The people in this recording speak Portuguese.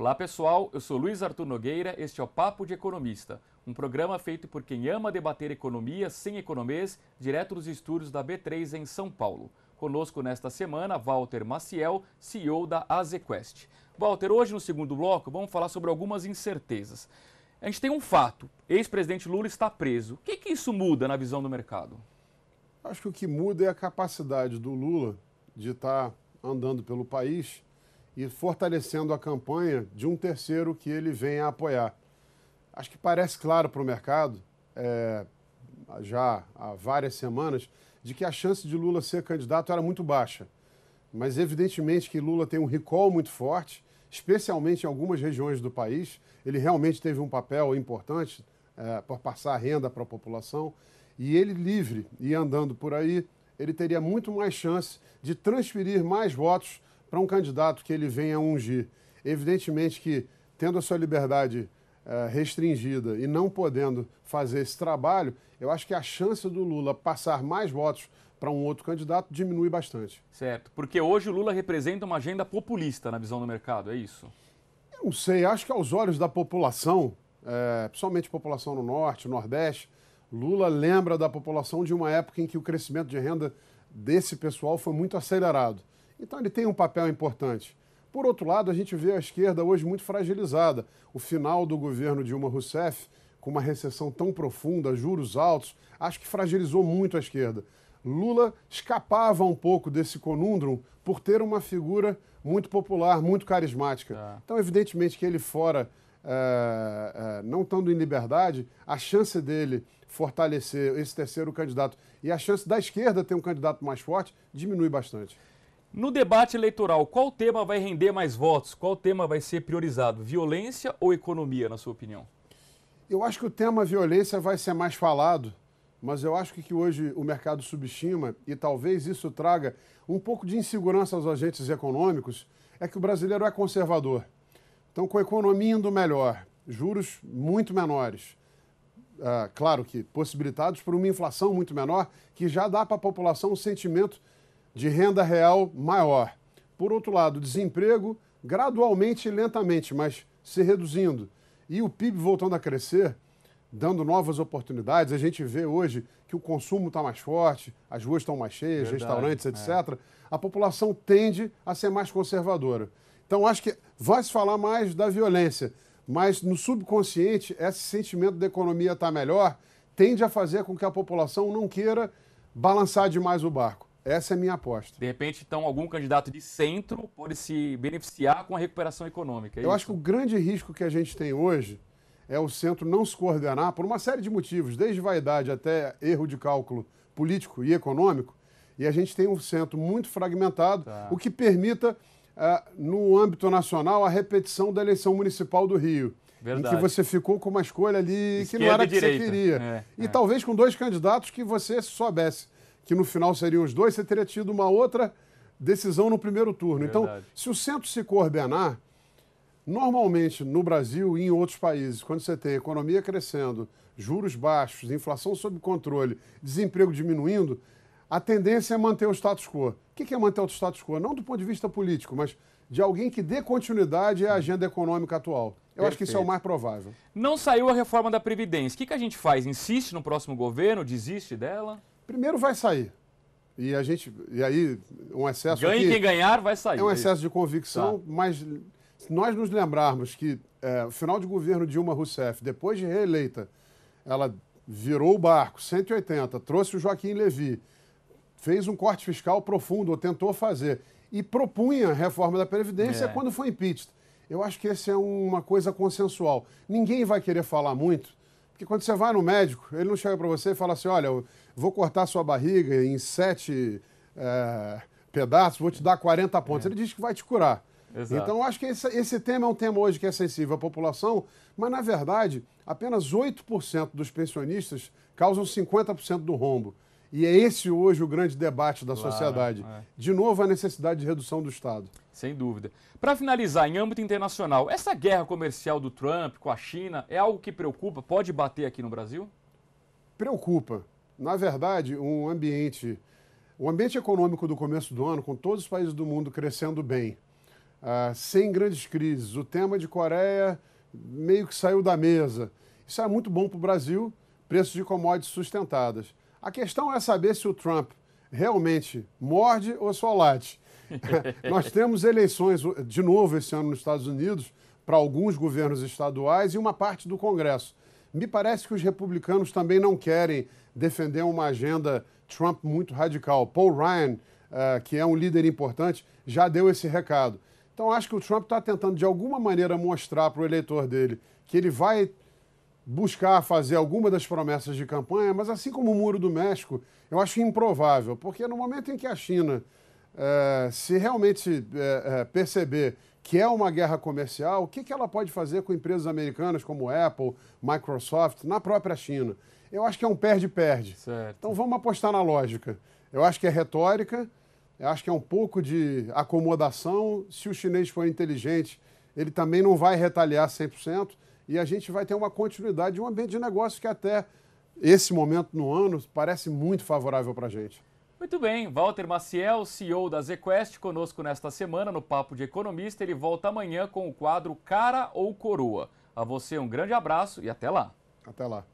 Olá pessoal, eu sou Luiz Arthur Nogueira, este é o Papo de Economista, um programa feito por quem ama debater economia sem economês, direto dos estúdios da B3 em São Paulo. Conosco nesta semana, Walter Maciel, CEO da Azequest. Walter, hoje no segundo bloco vamos falar sobre algumas incertezas. A gente tem um fato, ex-presidente Lula está preso. O que, que isso muda na visão do mercado? Acho que o que muda é a capacidade do Lula de estar andando pelo país e fortalecendo a campanha de um terceiro que ele vem a apoiar. Acho que parece claro para o mercado, é, já há várias semanas, de que a chance de Lula ser candidato era muito baixa. Mas, evidentemente, que Lula tem um recall muito forte, especialmente em algumas regiões do país. Ele realmente teve um papel importante é, por passar renda para a população. E ele, livre e andando por aí, ele teria muito mais chance de transferir mais votos para um candidato que ele venha ungir. Evidentemente que, tendo a sua liberdade eh, restringida e não podendo fazer esse trabalho, eu acho que a chance do Lula passar mais votos para um outro candidato diminui bastante. Certo, porque hoje o Lula representa uma agenda populista na visão do mercado, é isso? Eu não sei, acho que aos olhos da população, é, principalmente população no Norte, Nordeste, Lula lembra da população de uma época em que o crescimento de renda desse pessoal foi muito acelerado. Então ele tem um papel importante. Por outro lado, a gente vê a esquerda hoje muito fragilizada. O final do governo Dilma Rousseff, com uma recessão tão profunda, juros altos, acho que fragilizou muito a esquerda. Lula escapava um pouco desse conundrum por ter uma figura muito popular, muito carismática. É. Então, evidentemente que ele fora, é, é, não estando em liberdade, a chance dele fortalecer esse terceiro candidato e a chance da esquerda ter um candidato mais forte diminui bastante. No debate eleitoral, qual tema vai render mais votos? Qual tema vai ser priorizado? Violência ou economia, na sua opinião? Eu acho que o tema violência vai ser mais falado, mas eu acho que hoje o mercado subestima e talvez isso traga um pouco de insegurança aos agentes econômicos, é que o brasileiro é conservador. Então, com a economia indo melhor, juros muito menores, ah, claro que possibilitados por uma inflação muito menor, que já dá para a população um sentimento de renda real maior. Por outro lado, desemprego gradualmente e lentamente, mas se reduzindo. E o PIB voltando a crescer, dando novas oportunidades. A gente vê hoje que o consumo está mais forte, as ruas estão mais cheias, Verdade, restaurantes, etc. É. A população tende a ser mais conservadora. Então, acho que vai se falar mais da violência, mas no subconsciente, esse sentimento da economia está melhor tende a fazer com que a população não queira balançar demais o barco. Essa é a minha aposta. De repente, então, algum candidato de centro pode se beneficiar com a recuperação econômica. É Eu isso? acho que o grande risco que a gente tem hoje é o centro não se coordenar por uma série de motivos, desde vaidade até erro de cálculo político e econômico. E a gente tem um centro muito fragmentado, tá. o que permita, uh, no âmbito nacional, a repetição da eleição municipal do Rio. Verdade. Em que você ficou com uma escolha ali Esquerda que não era a que você queria. É, e é. talvez com dois candidatos que você soubesse que no final seriam os dois, você teria tido uma outra decisão no primeiro turno. Então, Verdade. Então, se o centro se coordenar, normalmente no Brasil e em outros países, quando você tem economia crescendo, juros baixos, inflação sob controle, desemprego diminuindo, a tendência é manter o status quo. O que é manter o status quo? Não do ponto de vista político, mas de alguém que dê continuidade à agenda econômica atual. Eu Perfeito. acho que isso é o mais provável. Não saiu a reforma da Previdência. O que, que a gente faz? Insiste no próximo governo? Desiste dela? Primeiro vai sair. E a gente. E aí, um excesso. Ganhe aqui, quem ganhar, vai sair. É um é excesso de convicção, tá. mas se nós nos lembrarmos que é, o final de governo Dilma Rousseff, depois de reeleita, ela virou o barco 180, trouxe o Joaquim Levi, fez um corte fiscal profundo, ou tentou fazer, e propunha a reforma da Previdência é. quando foi impeached. Eu acho que essa é uma coisa consensual. Ninguém vai querer falar muito porque quando você vai no médico, ele não chega para você e fala assim: olha, eu vou cortar sua barriga em sete é, pedaços, vou te dar 40 pontos. É. Ele diz que vai te curar. Exato. Então, eu acho que esse, esse, tema é um tema hoje que é sensível à população, mas, na verdade, apenas 8% dos pensionistas causam 50% do rombo. E é esse hoje o grande debate da claro, sociedade. É. De novo, a necessidade de redução do Estado. Sem dúvida. Para finalizar, em âmbito internacional, essa guerra comercial do Trump com a China é algo que preocupa? Pode bater aqui no Brasil? Preocupa. Na verdade, um ambiente, o um ambiente econômico do começo do ano, com todos os países do mundo crescendo bem, uh, sem grandes crises, o tema de Coreia meio que saiu da mesa. Isso é muito bom para o Brasil, preços de commodities sustentadas. A questão é saber se o Trump realmente morde ou só late. Nós temos eleições de novo esse ano nos Estados Unidos para alguns governos estaduais e uma parte do Congresso. Me parece que os republicanos também não querem defender uma agenda Trump muito radical. Paul Ryan, uh, que é um líder importante, já deu esse recado. Então acho que o Trump está tentando de alguma maneira mostrar para o eleitor dele que ele vai buscar fazer alguma das promessas de campanha, mas assim como o Muro do México, eu acho improvável, porque no momento em que a China é, se realmente é, perceber que é uma guerra comercial, o que, que ela pode fazer com empresas americanas como Apple, Microsoft, na própria China? Eu acho que é um perde-perde. Então vamos apostar na lógica. Eu acho que é retórica, eu acho que é um pouco de acomodação. Se o chinês for inteligente, ele também não vai retaliar 100%, e a gente vai ter uma continuidade de um ambiente de negócio que até esse momento no ano parece muito favorável para a gente. Muito bem, Walter Maciel, CEO da ZQuest, conosco nesta semana no Papo de Economista. Ele volta amanhã com o quadro Cara ou Coroa. A você um grande abraço e até lá. Até lá.